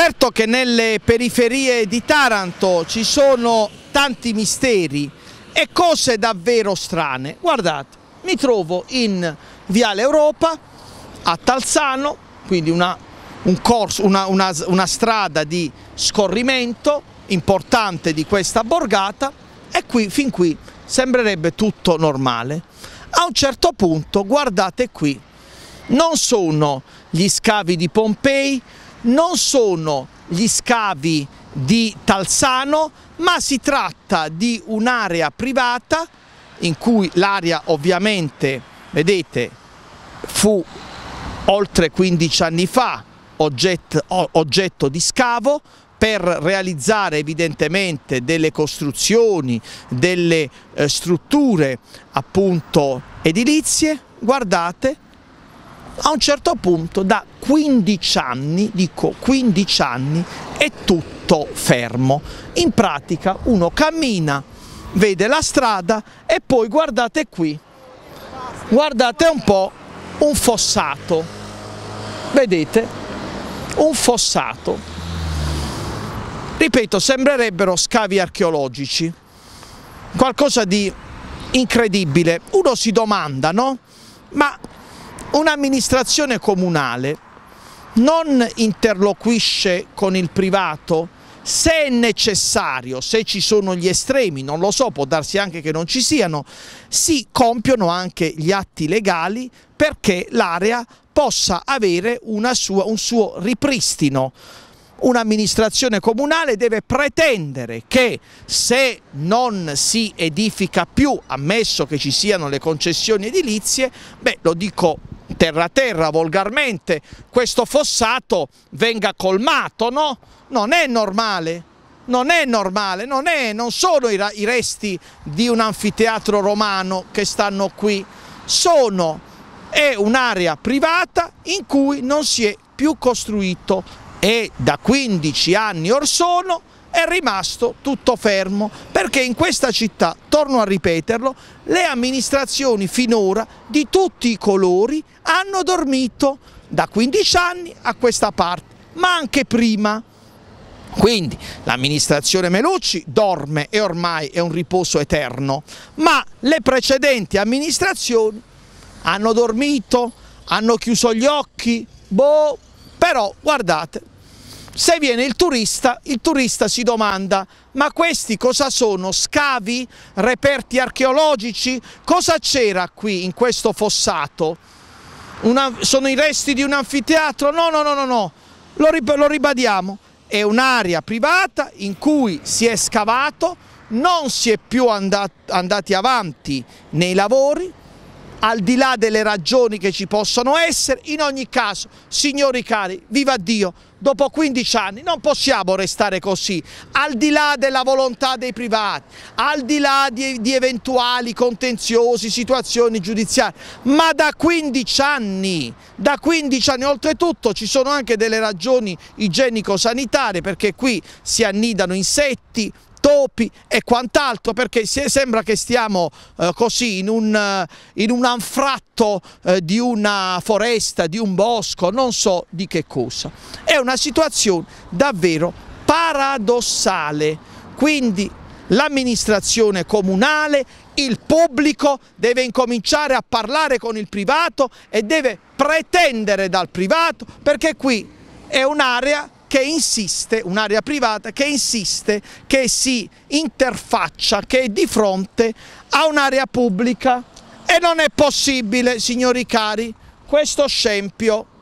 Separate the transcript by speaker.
Speaker 1: Certo che nelle periferie di Taranto ci sono tanti misteri e cose davvero strane. Guardate, mi trovo in Viale Europa, a Talzano, quindi una, un corso, una, una, una strada di scorrimento importante di questa borgata e qui, fin qui sembrerebbe tutto normale. A un certo punto, guardate qui, non sono gli scavi di Pompei, non sono gli scavi di Talsano, ma si tratta di un'area privata in cui l'area ovviamente, vedete, fu oltre 15 anni fa oggetto, oggetto di scavo, per realizzare evidentemente delle costruzioni, delle eh, strutture appunto edilizie, guardate a un certo punto da 15 anni, dico 15 anni, è tutto fermo. In pratica uno cammina, vede la strada e poi guardate qui, guardate un po' un fossato, vedete? Un fossato. Ripeto, sembrerebbero scavi archeologici, qualcosa di incredibile. Uno si domanda, no? Ma un'amministrazione comunale non interloquisce con il privato se è necessario, se ci sono gli estremi, non lo so, può darsi anche che non ci siano, si compiono anche gli atti legali perché l'area possa avere sua, un suo ripristino. Un'amministrazione comunale deve pretendere che se non si edifica più, ammesso che ci siano le concessioni edilizie, beh, lo dico terra a terra volgarmente, questo fossato venga colmato, no? Non è normale, non è normale, non, è, non sono i, i resti di un anfiteatro romano che stanno qui, sono, è un'area privata in cui non si è più costruito e da 15 anni or sono è rimasto tutto fermo perché in questa città, torno a ripeterlo, le amministrazioni finora di tutti i colori hanno dormito da 15 anni a questa parte, ma anche prima. Quindi l'amministrazione Melucci dorme e ormai è un riposo eterno, ma le precedenti amministrazioni hanno dormito, hanno chiuso gli occhi, boh, però guardate se viene il turista, il turista si domanda ma questi cosa sono? Scavi? Reperti archeologici? Cosa c'era qui in questo fossato? Una, sono i resti di un anfiteatro? No, no, no, no, no. Lo, rib lo ribadiamo, è un'area privata in cui si è scavato, non si è più andat andati avanti nei lavori, al di là delle ragioni che ci possono essere, in ogni caso, signori cari, viva Dio, dopo 15 anni non possiamo restare così, al di là della volontà dei privati, al di là di, di eventuali contenziosi, situazioni giudiziarie, ma da 15 anni, da 15 anni, oltretutto ci sono anche delle ragioni igienico-sanitarie perché qui si annidano insetti, topi e quant'altro perché sembra che stiamo eh, così in un, eh, in un anfratto eh, di una foresta, di un bosco, non so di che cosa. È una situazione davvero paradossale, quindi l'amministrazione comunale, il pubblico deve incominciare a parlare con il privato e deve pretendere dal privato perché qui è un'area che insiste, un'area privata che insiste, che si interfaccia, che è di fronte a un'area pubblica e non è possibile, signori cari, questo scempio